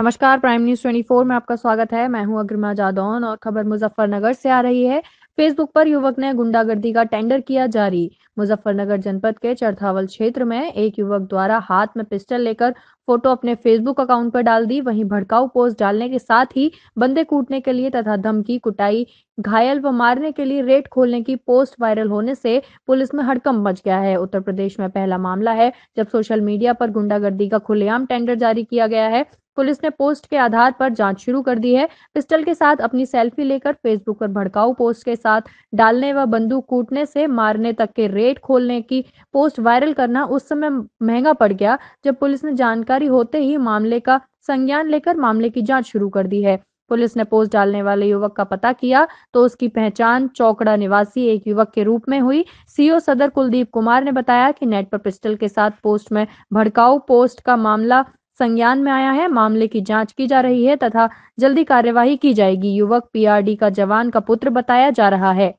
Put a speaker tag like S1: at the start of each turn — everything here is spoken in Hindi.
S1: नमस्कार प्राइम न्यूज 24 में आपका स्वागत है मैं हूं अग्रिमा जादौन और खबर मुजफ्फरनगर से आ रही है फेसबुक पर युवक ने गुंडागर्दी का टेंडर किया जारी मुजफ्फरनगर जनपद के चरथावल क्षेत्र में एक युवक द्वारा हाथ में पिस्टल लेकर फोटो अपने फेसबुक अकाउंट पर डाल दी वहीं भड़काऊ पोस्ट डालने के साथ ही बंदे कूटने के लिए तथा धमकी कुटाई घायल व मारने के लिए रेट खोलने की पोस्ट वायरल होने से पुलिस में हड़कम मच गया है उत्तर प्रदेश में पहला मामला है जब सोशल मीडिया पर गुंडागर्दी का खुलेआम टेंडर जारी किया गया है पुलिस ने पोस्ट के आधार पर जांच शुरू कर दी है पिस्टल के साथ अपनी सेल्फी लेकर फेसबुक पर भड़काऊ पोस्ट के साथ डालने व बंदूक कूटने से मारने तक के रेट खोलने की पोस्ट वायरल करना उस समय महंगा पड़ गया जब पुलिस ने जानकारी होते ही मामले का संज्ञान लेकर मामले की जांच शुरू कर दी है पुलिस ने पोस्ट डालने वाले युवक का पता किया तो उसकी पहचान चौकड़ा निवासी एक युवक के रूप में हुई सीओ सदर कुलदीप कुमार ने बताया कि नेट पर पिस्टल के साथ पोस्ट में भड़काऊ पोस्ट का मामला संज्ञान में आया है मामले की जांच की जा रही है तथा जल्दी कार्यवाही की जाएगी युवक पीआरडी का जवान का पुत्र बताया जा रहा है